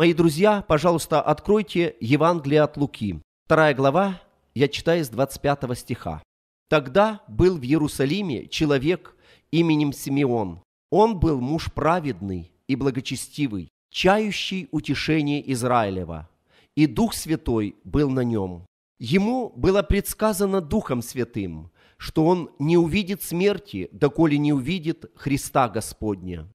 Мои друзья, пожалуйста, откройте Евангелие от Луки. Вторая глава, я читаю с 25 стиха. «Тогда был в Иерусалиме человек именем Симеон. Он был муж праведный и благочестивый, чающий утешение Израилева, и Дух Святой был на нем. Ему было предсказано Духом Святым, что он не увидит смерти, доколе не увидит Христа Господня.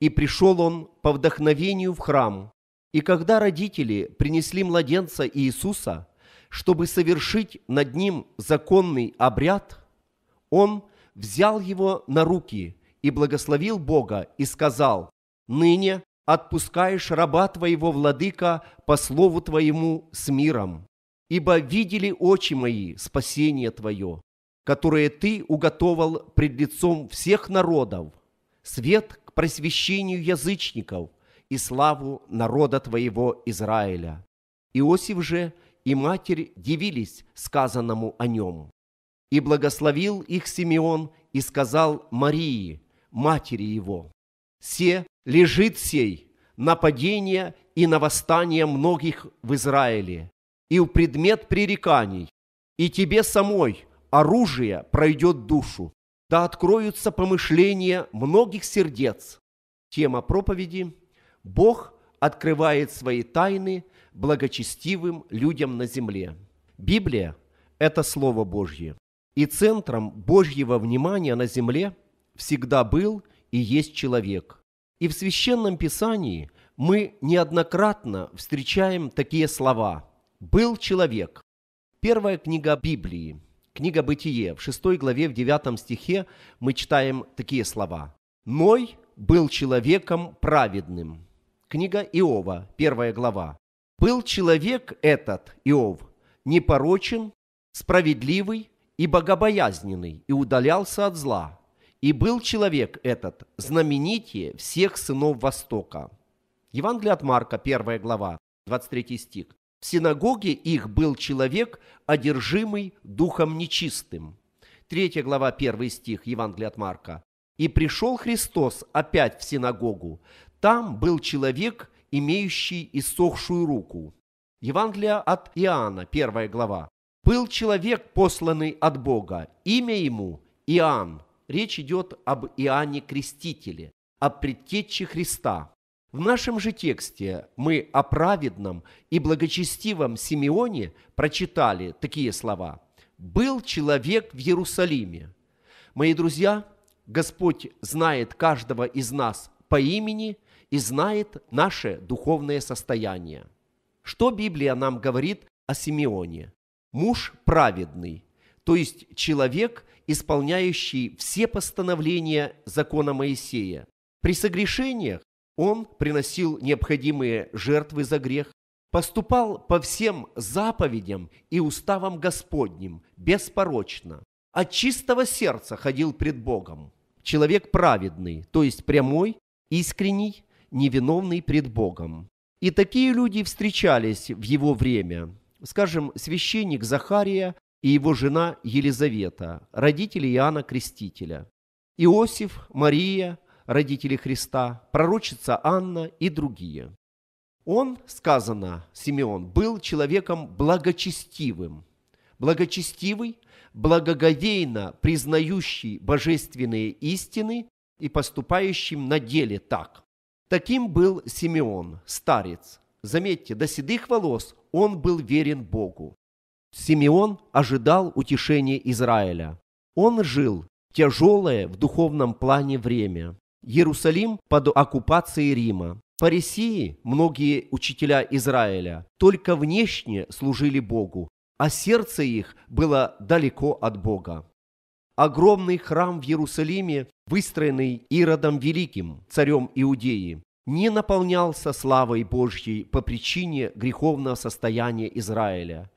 И пришел он по вдохновению в храм, и когда родители принесли младенца Иисуса, чтобы совершить над ним законный обряд, он взял его на руки и благословил Бога и сказал, «Ныне отпускаешь раба твоего, владыка, по слову твоему с миром, ибо видели очи мои спасение твое, которое ты уготовал пред лицом всех народов, свет к просвещению язычников – и славу народа твоего Израиля. Иосиф же и матерь дивились сказанному о нем. И благословил их Симеон и сказал Марии, матери его, «Се лежит сей нападение и на восстание многих в Израиле, и у предмет пререканий, и тебе самой оружие пройдет душу, да откроются помышления многих сердец». Тема проповеди Бог открывает свои тайны благочестивым людям на земле. Библия – это Слово Божье. И центром Божьего внимания на земле всегда был и есть человек. И в Священном Писании мы неоднократно встречаем такие слова «был человек». Первая книга Библии, книга Бытие, в 6 главе, в 9 стихе мы читаем такие слова. «Ной был человеком праведным». Книга Иова, первая глава. «Был человек этот, Иов, непорочен, справедливый и богобоязненный, и удалялся от зла. И был человек этот знаменитие всех сынов Востока». Евангелие от Марка, первая глава, 23 стих. В синагоге их был человек, одержимый духом нечистым. Третья глава, первый стих Евангелие от Марка. «И пришел Христос опять в синагогу, там был человек, имеющий иссохшую руку. Евангелие от Иоанна, первая глава. «Был человек, посланный от Бога, имя ему Иоанн». Речь идет об Иоанне Крестителе, о предтече Христа. В нашем же тексте мы о праведном и благочестивом Симеоне прочитали такие слова. «Был человек в Иерусалиме». Мои друзья, Господь знает каждого из нас по имени – и знает наше духовное состояние. Что Библия нам говорит о Симеоне? Муж праведный, то есть человек, исполняющий все постановления закона Моисея. При согрешениях он приносил необходимые жертвы за грех, поступал по всем заповедям и уставам Господним беспорочно, от чистого сердца ходил пред Богом. Человек праведный, то есть прямой, искренний, невиновный пред Богом. И такие люди встречались в его время. Скажем, священник Захария и его жена Елизавета, родители Иоанна Крестителя. Иосиф, Мария, родители Христа, пророчица Анна и другие. Он, сказано, Симеон, был человеком благочестивым. Благочестивый, благоговейно признающий божественные истины и поступающим на деле так. Таким был Симеон, старец. Заметьте, до седых волос он был верен Богу. Симеон ожидал утешения Израиля. Он жил тяжелое в духовном плане время. Иерусалим под оккупацией Рима. По России многие учителя Израиля, только внешне служили Богу, а сердце их было далеко от Бога. Огромный храм в Иерусалиме, выстроенный Иродом Великим, царем Иудеи, не наполнялся славой Божьей по причине греховного состояния Израиля.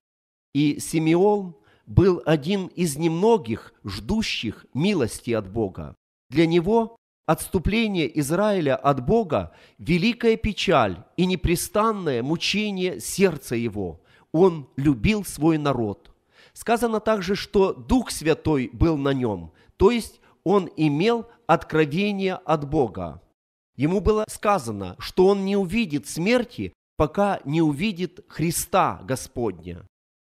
И Симеон был один из немногих ждущих милости от Бога. Для него отступление Израиля от Бога – великая печаль и непрестанное мучение сердца его. Он любил свой народ – Сказано также, что Дух Святой был на нем, то есть он имел откровение от Бога. Ему было сказано, что он не увидит смерти, пока не увидит Христа Господня.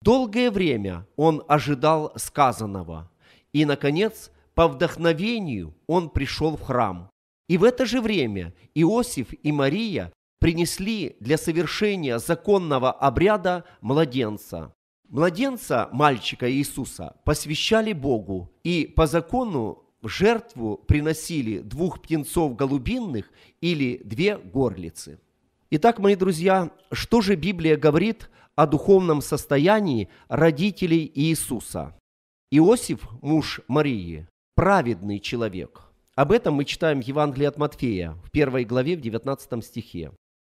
Долгое время он ожидал сказанного. И, наконец, по вдохновению он пришел в храм. И в это же время Иосиф и Мария принесли для совершения законного обряда младенца. Младенца, мальчика Иисуса, посвящали Богу, и по закону жертву приносили двух птенцов голубинных или две горлицы. Итак, мои друзья, что же Библия говорит о духовном состоянии родителей Иисуса? Иосиф, муж Марии, праведный человек. Об этом мы читаем в Евангелии от Матфея в первой главе в 19 стихе.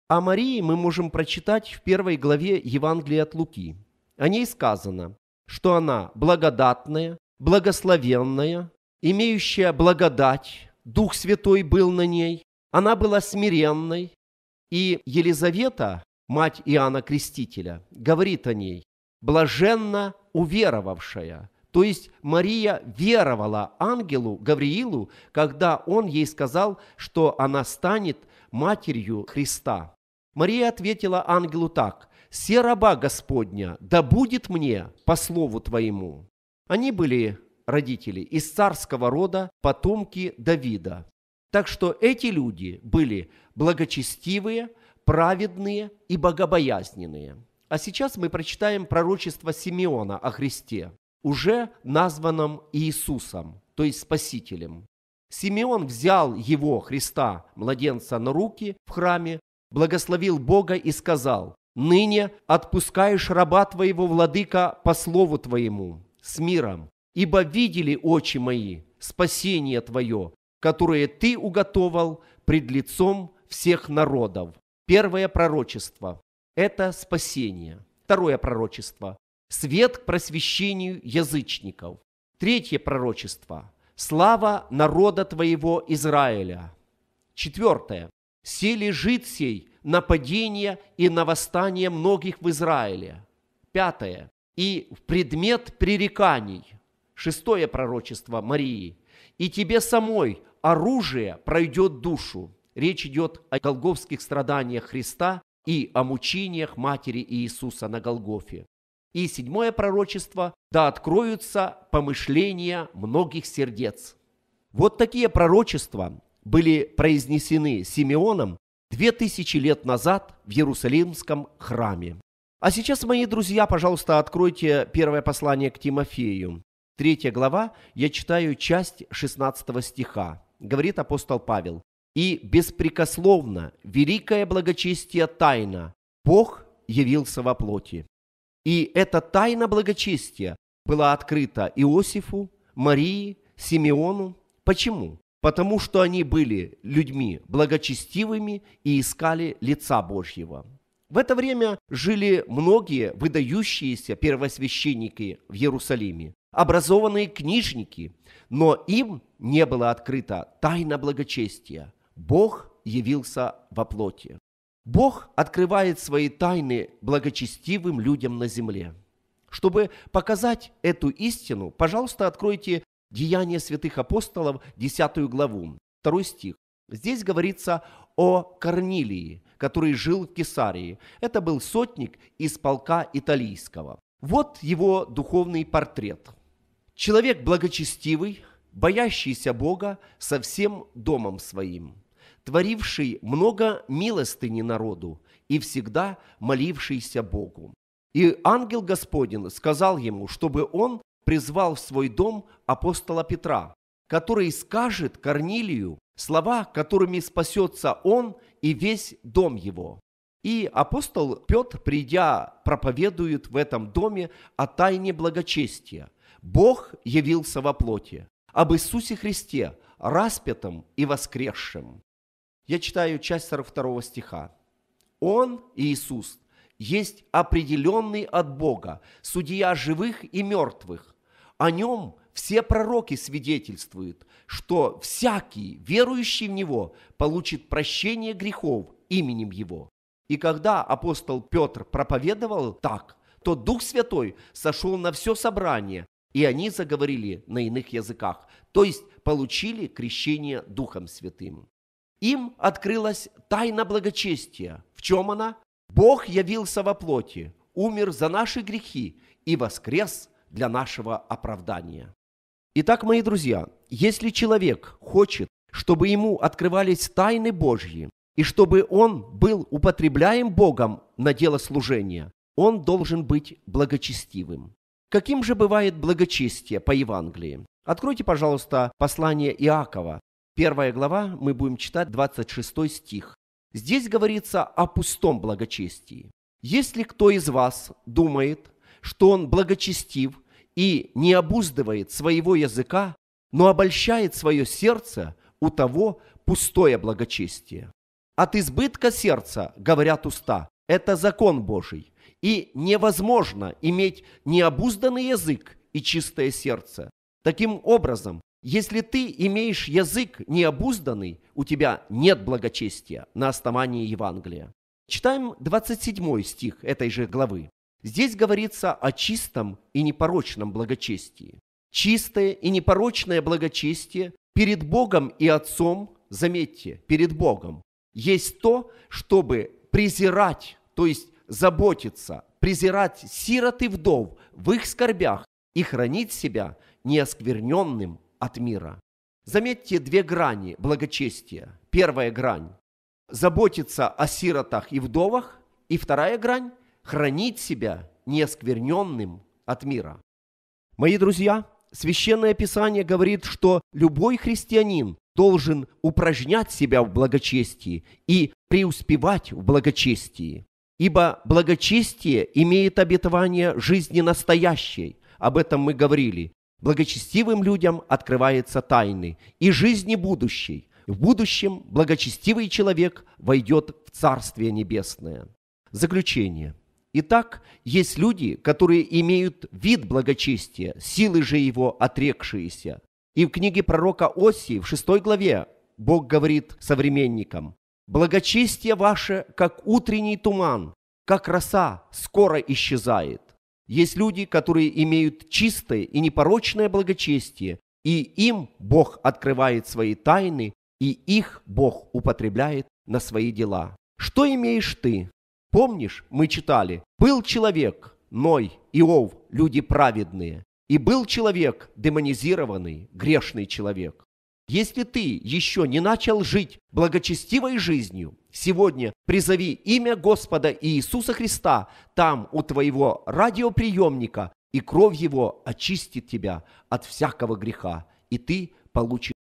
О Марии мы можем прочитать в первой главе Евангелия от Луки – о ней сказано, что она благодатная, благословенная, имеющая благодать, Дух Святой был на ней, она была смиренной. И Елизавета, мать Иоанна Крестителя, говорит о ней, блаженно уверовавшая. То есть Мария веровала ангелу Гавриилу, когда он ей сказал, что она станет матерью Христа. Мария ответила ангелу так, «Се раба Господня, да будет мне по слову Твоему». Они были родители из царского рода, потомки Давида. Так что эти люди были благочестивые, праведные и богобоязненные. А сейчас мы прочитаем пророчество Симеона о Христе, уже названном Иисусом, то есть Спасителем. Симеон взял его, Христа, младенца, на руки в храме, благословил Бога и сказал, ныне отпускаешь раба твоего, владыка, по слову твоему, с миром. Ибо видели очи мои спасение твое, которое ты уготовал пред лицом всех народов. Первое пророчество – это спасение. Второе пророчество – свет к просвещению язычников. Третье пророчество – слава народа твоего Израиля. Четвертое. «Се лежит сей нападение и на восстание многих в Израиле. Пятое. И в предмет пререканий. Шестое пророчество Марии. И тебе самой оружие пройдет душу. Речь идет о голговских страданиях Христа и о мучениях матери Иисуса на Голгофе. И седьмое пророчество «Да откроются помышления многих сердец». Вот такие пророчества были произнесены Симеоном две тысячи лет назад в Иерусалимском храме. А сейчас, мои друзья, пожалуйста, откройте первое послание к Тимофею. Третья глава, я читаю часть 16 стиха. Говорит апостол Павел. «И беспрекословно великое благочестие тайна, Бог явился во плоти. И эта тайна благочестия была открыта Иосифу, Марии, Симеону. Почему? потому что они были людьми благочестивыми и искали лица Божьего. В это время жили многие выдающиеся первосвященники в Иерусалиме, образованные книжники, но им не было открыта тайна благочестия. Бог явился во плоти. Бог открывает свои тайны благочестивым людям на земле. Чтобы показать эту истину, пожалуйста, откройте Деяния святых апостолов, 10 главу, 2 стих. Здесь говорится о Корнилии, который жил в Кесарии. Это был сотник из полка италийского. Вот его духовный портрет. Человек благочестивый, боящийся Бога со всем домом своим, творивший много милостыни народу и всегда молившийся Богу. И ангел Господень сказал ему, чтобы он призвал в свой дом апостола Петра, который скажет Корнилию слова, которыми спасется он и весь дом его. И апостол Петр, придя, проповедует в этом доме о тайне благочестия. Бог явился во плоти, об Иисусе Христе, распятом и воскресшем. Я читаю часть 42 стиха. Он, Иисус, есть определенный от Бога, судья живых и мертвых, о нем все пророки свидетельствуют, что всякий, верующий в него, получит прощение грехов именем его. И когда апостол Петр проповедовал так, то Дух Святой сошел на все собрание, и они заговорили на иных языках, то есть получили крещение Духом Святым. Им открылась тайна благочестия. В чем она? Бог явился во плоти, умер за наши грехи и воскрес для нашего оправдания. Итак, мои друзья, если человек хочет, чтобы ему открывались тайны Божьи, и чтобы он был употребляем Богом на дело служения, он должен быть благочестивым. Каким же бывает благочестие по Евангелии? Откройте, пожалуйста, послание Иакова. Первая глава, мы будем читать 26 стих. Здесь говорится о пустом благочестии. Если кто из вас думает, что он благочестив и не обуздывает своего языка, но обольщает свое сердце у того пустое благочестие. От избытка сердца, говорят уста, это закон Божий, и невозможно иметь необузданный язык и чистое сердце. Таким образом, если ты имеешь язык необузданный, у тебя нет благочестия на основании Евангелия. Читаем 27 стих этой же главы. Здесь говорится о чистом и непорочном благочестии. Чистое и непорочное благочестие перед Богом и Отцом, заметьте, перед Богом, есть то, чтобы презирать, то есть заботиться, презирать сирот и вдов в их скорбях и хранить себя неоскверненным от мира. Заметьте две грани благочестия. Первая грань – заботиться о сиротах и вдовах, и вторая грань хранить себя неоскверненным от мира. Мои друзья, Священное Писание говорит, что любой христианин должен упражнять себя в благочестии и преуспевать в благочестии. Ибо благочестие имеет обетование жизни настоящей. Об этом мы говорили. Благочестивым людям открывается тайны и жизни будущей. В будущем благочестивый человек войдет в Царствие Небесное. Заключение. Итак, есть люди, которые имеют вид благочестия, силы же его отрекшиеся. И в книге пророка Оси в шестой главе Бог говорит современникам, «Благочестие ваше, как утренний туман, как роса, скоро исчезает». Есть люди, которые имеют чистое и непорочное благочестие, и им Бог открывает свои тайны, и их Бог употребляет на свои дела. Что имеешь ты? Помнишь, мы читали «Был человек, Ной, Иов, люди праведные, и был человек, демонизированный, грешный человек». Если ты еще не начал жить благочестивой жизнью, сегодня призови имя Господа Иисуса Христа там у твоего радиоприемника, и кровь Его очистит тебя от всякого греха, и ты получишь